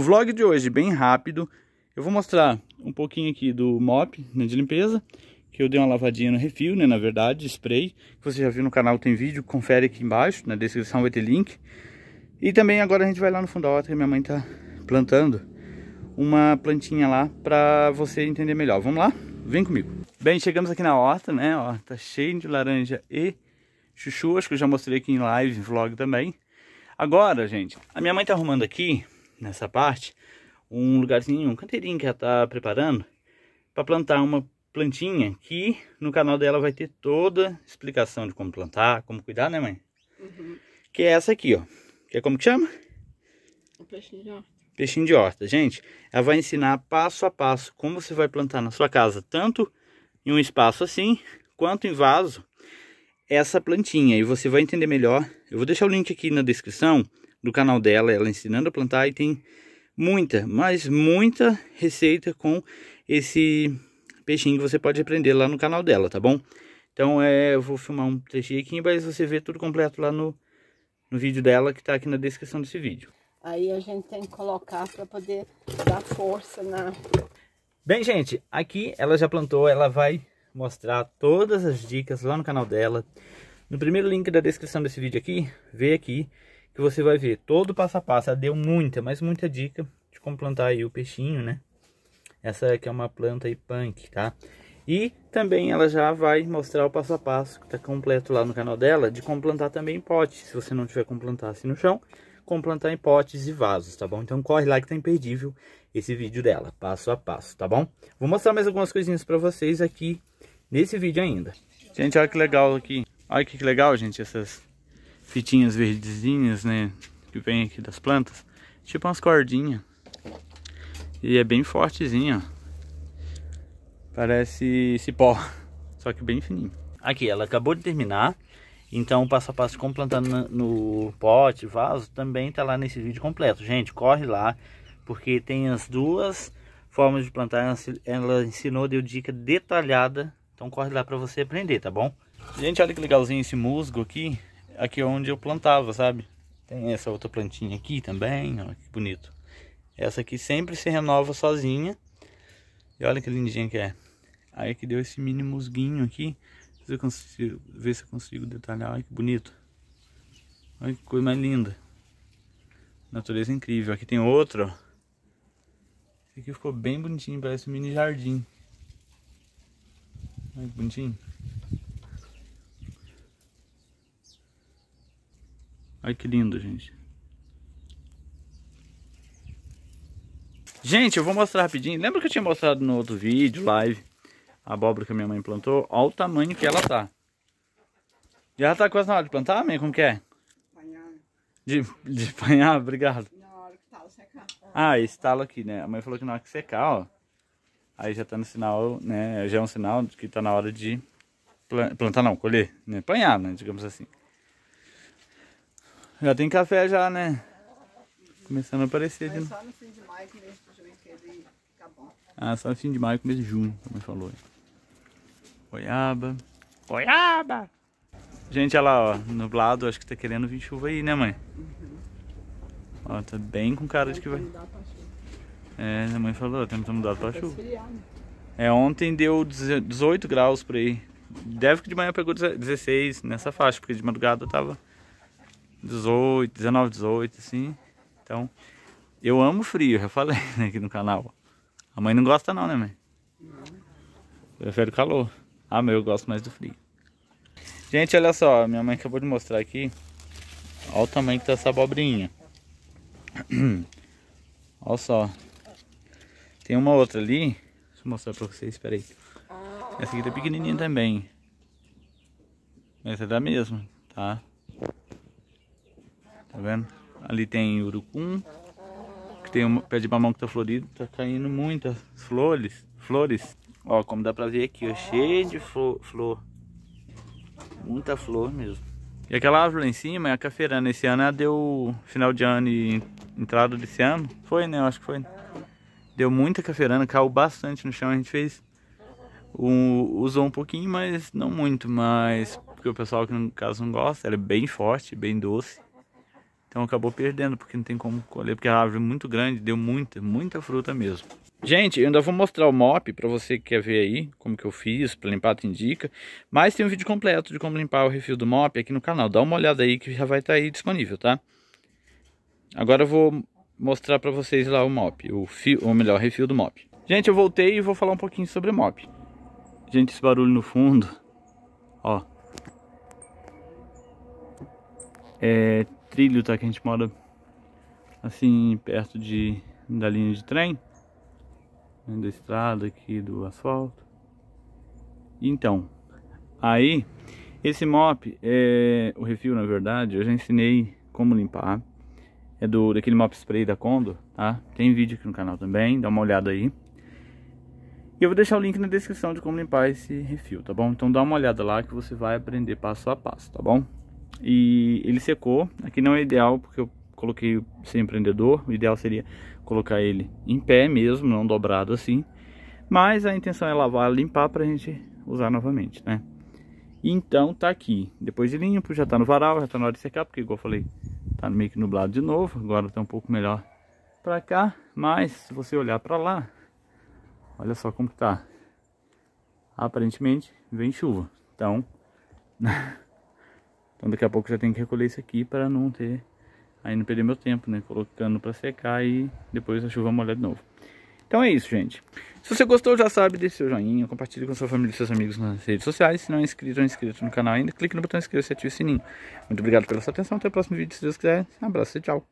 O vlog de hoje, bem rápido, eu vou mostrar um pouquinho aqui do mop né, de limpeza, que eu dei uma lavadinha no refil, né, na verdade, spray, que você já viu no canal, tem vídeo, confere aqui embaixo, na descrição vai ter link. E também agora a gente vai lá no fundo da horta, que minha mãe tá plantando uma plantinha lá para você entender melhor. Vamos lá? Vem comigo. Bem, chegamos aqui na horta, né, ó, tá cheio de laranja e chuchu, acho que eu já mostrei aqui em live, vlog também. Agora, gente, a minha mãe tá arrumando aqui nessa parte, um lugarzinho, um canteirinho que ela tá preparando para plantar uma plantinha que no canal dela vai ter toda a explicação de como plantar, como cuidar, né mãe? Uhum. Que é essa aqui, ó. Que é como que chama? O peixinho de horta. Peixinho de horta. Gente, ela vai ensinar passo a passo como você vai plantar na sua casa, tanto em um espaço assim, quanto em vaso, essa plantinha. E você vai entender melhor. Eu vou deixar o link aqui na descrição do canal dela, ela ensinando a plantar e tem muita, mas muita receita com esse peixinho que você pode aprender lá no canal dela, tá bom? Então é, eu vou filmar um trechinho aqui, mas você vê tudo completo lá no, no vídeo dela que tá aqui na descrição desse vídeo. Aí a gente tem que colocar para poder dar força na... Bem, gente, aqui ela já plantou, ela vai mostrar todas as dicas lá no canal dela. No primeiro link da descrição desse vídeo aqui, vê aqui que você vai ver todo o passo a passo. Ela deu muita, mas muita dica de como plantar aí o peixinho, né? Essa aqui é uma planta aí punk, tá? E também ela já vai mostrar o passo a passo que tá completo lá no canal dela de como plantar também em pote, se você não tiver como plantar assim no chão, como plantar em potes e vasos, tá bom? Então corre lá que tá imperdível esse vídeo dela, passo a passo, tá bom? Vou mostrar mais algumas coisinhas para vocês aqui nesse vídeo ainda. Gente, olha que legal aqui. Olha que legal, gente, essas fitinhas verdezinhas, né? Que vem aqui das plantas. Tipo umas cordinhas. E é bem fortezinha, Parece cipó, só que bem fininho. Aqui, ela acabou de terminar. Então, o passo a passo como plantando no pote, vaso, também tá lá nesse vídeo completo. Gente, corre lá, porque tem as duas formas de plantar. Ela ensinou, deu dica detalhada. Então, corre lá para você aprender, tá bom? Gente, olha que legalzinho esse musgo aqui aqui onde eu plantava, sabe? Tem essa outra plantinha aqui também, olha que bonito. Essa aqui sempre se renova sozinha. E olha que lindinha que é. Aí que deu esse mini musguinho aqui. Deixa eu consigo, ver se eu consigo detalhar. Olha que bonito. Olha que coisa mais linda. Natureza incrível. Aqui tem outro, ó. Esse aqui ficou bem bonitinho, parece um mini jardim. Olha que bonitinho. Olha que lindo, gente. Gente, eu vou mostrar rapidinho. Lembra que eu tinha mostrado no outro vídeo, live, a abóbora que a minha mãe plantou? Olha o tamanho que ela tá. E ela tá quase na hora de plantar, mãe? Como que é? De De, de apanhar? obrigado. Na hora que secar. Ah, esse talo aqui, né? A mãe falou que na hora que secar, ó. Aí já tá no sinal, né? Já é um sinal de que tá na hora de plantar, não, colher, né? Panhar, né? Digamos assim. Já tem café já, né? Começando a aparecer Mas de novo. Só no fim de maio, começo de junho, que ele fica tá bom. Ah, só no fim de maio, começo de junho, como falou. Goiaba. Goiaba! Gente, olha lá, ó, nublado, acho que tá querendo vir chuva aí, né, mãe? Uhum. Ó, tá bem com cara de que vai... É, a mãe falou, tem que mudar pra chuva. É, né? é ontem deu 18 graus por aí. Deve que de manhã pegou 16 nessa faixa, porque de madrugada tava... 18, 19, 18, assim. Então, eu amo frio, já falei né, aqui no canal. A mãe não gosta não, né mãe? Prefere prefiro calor. Ah, meu, eu gosto mais do frio. Gente, olha só, minha mãe acabou de mostrar aqui. Olha o tamanho que tá essa abobrinha. olha só. Tem uma outra ali. Deixa eu mostrar pra vocês, peraí. Essa aqui tá pequenininha também. Essa é da mesma, tá? Tá vendo? Ali tem urucum. Que tem um pé de mamão que tá florido. Tá caindo muitas flores. Flores. Ó, como dá pra ver aqui, ó. Cheio de flor. flor. Muita flor mesmo. E aquela árvore lá em cima é a cafeirana. Né? Esse ano ela deu final de ano e entrada desse ano. Foi, né? Eu acho que foi. Deu muita cafeirana, caiu bastante no chão. A gente fez. Um, usou um pouquinho, mas não muito. Mas porque o pessoal que no caso não gosta, ela é bem forte, bem doce. Então acabou perdendo, porque não tem como colher, porque a árvore é muito grande, deu muita, muita fruta mesmo. Gente, eu ainda vou mostrar o mop para você que quer ver aí como que eu fiz para limpar, tem indica. Mas tem um vídeo completo de como limpar o refil do mop aqui no canal. Dá uma olhada aí que já vai estar tá aí disponível, tá? Agora eu vou mostrar para vocês lá o mop, o fio, ou melhor, o refil do mop. Gente, eu voltei e vou falar um pouquinho sobre mop. Gente, esse barulho no fundo, ó. É, trilho, tá? Que a gente mora assim perto de, da linha de trem, né, da estrada aqui, do asfalto. Então, aí esse mop, é, o refil na verdade, eu já ensinei como limpar. É do, daquele mop spray da Condor, tá? Tem vídeo aqui no canal também, dá uma olhada aí. E eu vou deixar o link na descrição de como limpar esse refil, tá bom? Então dá uma olhada lá que você vai aprender passo a passo, tá bom? e ele secou. Aqui não é ideal porque eu coloquei sem empreendedor, o ideal seria colocar ele em pé mesmo, não dobrado assim. Mas a intenção é lavar, limpar para a gente usar novamente, né? Então tá aqui, depois de limpo, já tá no varal, já tá na hora de secar, porque igual eu falei, tá meio que nublado de novo, agora tá um pouco melhor para cá, mas se você olhar para lá, olha só como que tá. Aparentemente vem chuva. Então, Então daqui a pouco já tem que recolher isso aqui para não ter, aí não perder meu tempo, né? Colocando para secar e depois a chuva molhar de novo. Então é isso, gente. Se você gostou, já sabe, deixe seu joinha, compartilhe com sua família e seus amigos nas redes sociais. Se não é inscrito ou é inscrito no canal ainda, clique no botão inscrever-se e ative o sininho. Muito obrigado pela sua atenção, até o próximo vídeo, se Deus quiser. Um abraço e tchau.